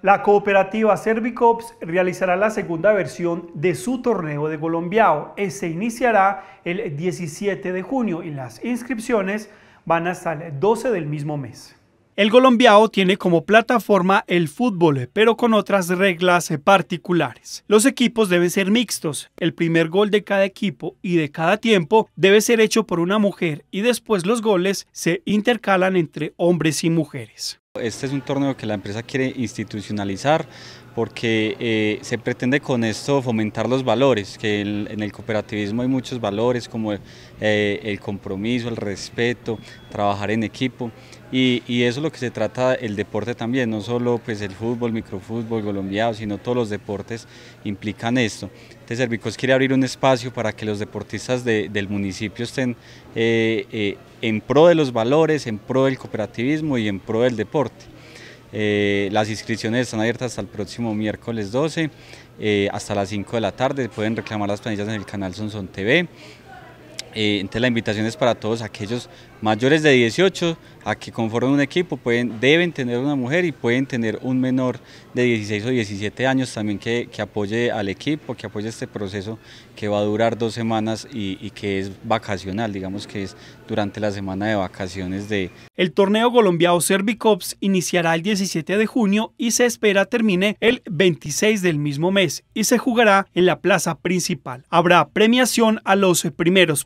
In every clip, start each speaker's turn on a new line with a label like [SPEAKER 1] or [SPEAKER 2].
[SPEAKER 1] La cooperativa Servicops realizará la segunda versión de su torneo de Colombiao. Se iniciará el 17 de junio y las inscripciones van hasta el 12 del mismo mes. El Colombiao tiene como plataforma el fútbol, pero con otras reglas particulares. Los equipos deben ser mixtos. El primer gol de cada equipo y de cada tiempo debe ser hecho por una mujer y después los goles se intercalan entre hombres y mujeres.
[SPEAKER 2] Este es un torneo que la empresa quiere institucionalizar porque eh, se pretende con esto fomentar los valores, que en, el cooperativismo hay muchos valores como eh, el, compromiso, el respeto, trabajar en equipo y, eso es lo que se trata el deporte también, no solo pues el fútbol, microfútbol, colombiano, sino todos los deportes implican esto. Este quiere abrir un espacio para que los deportistas del municipio estén eh, eh, en pro de los valores, en pro del cooperativismo y en pro del deporte. Eh, las inscripciones están abiertas hasta el próximo miércoles 12, hasta las 5 de la tarde, pueden reclamar las planillas en el canal Sonson TV. Eh, entonces la invitación es para todos aquellos mayores de 18 a que conformen un equipo, pueden, deben tener una mujer y pueden tener un menor de 16 o 17 años también que, apoye al equipo, que apoye este proceso que va a durar dos semanas y, que es vacacional, digamos que es durante la semana de vacaciones de... El torneo colombiano Servicops iniciará el 17 de junio y se
[SPEAKER 1] espera termine el 26 del mismo mes y se jugará en la plaza principal. Habrá premiación a los primeros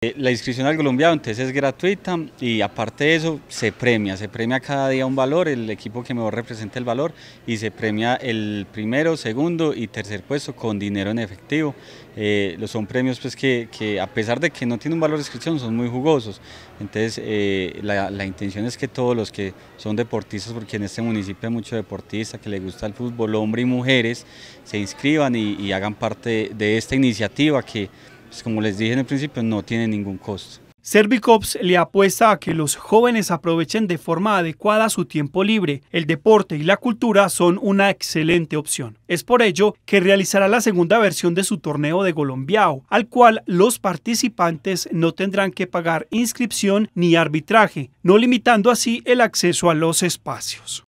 [SPEAKER 2] eh, la inscripción al colombiano entonces es gratuita y aparte de eso se premia, se premia cada día un valor, el equipo que mejor representa el valor y se premia el primero, segundo y tercer puesto con dinero en efectivo. Eh, son premios pues que, a pesar de que no tienen un valor de inscripción son muy jugosos, entonces eh, la, intención es que todos los que son deportistas, porque en este municipio hay muchos deportistas que les gusta el fútbol, hombres y mujeres, se inscriban y hagan parte de esta iniciativa que pues como les dije en el principio, no tiene ningún costo. Servicops le apuesta
[SPEAKER 1] a que los jóvenes aprovechen de forma adecuada su tiempo libre. El deporte y la cultura son una excelente opción. Es por ello que realizará la segunda versión de su torneo de colombiao, al cual los participantes no tendrán que pagar inscripción ni arbitraje, no limitando así el acceso a los espacios.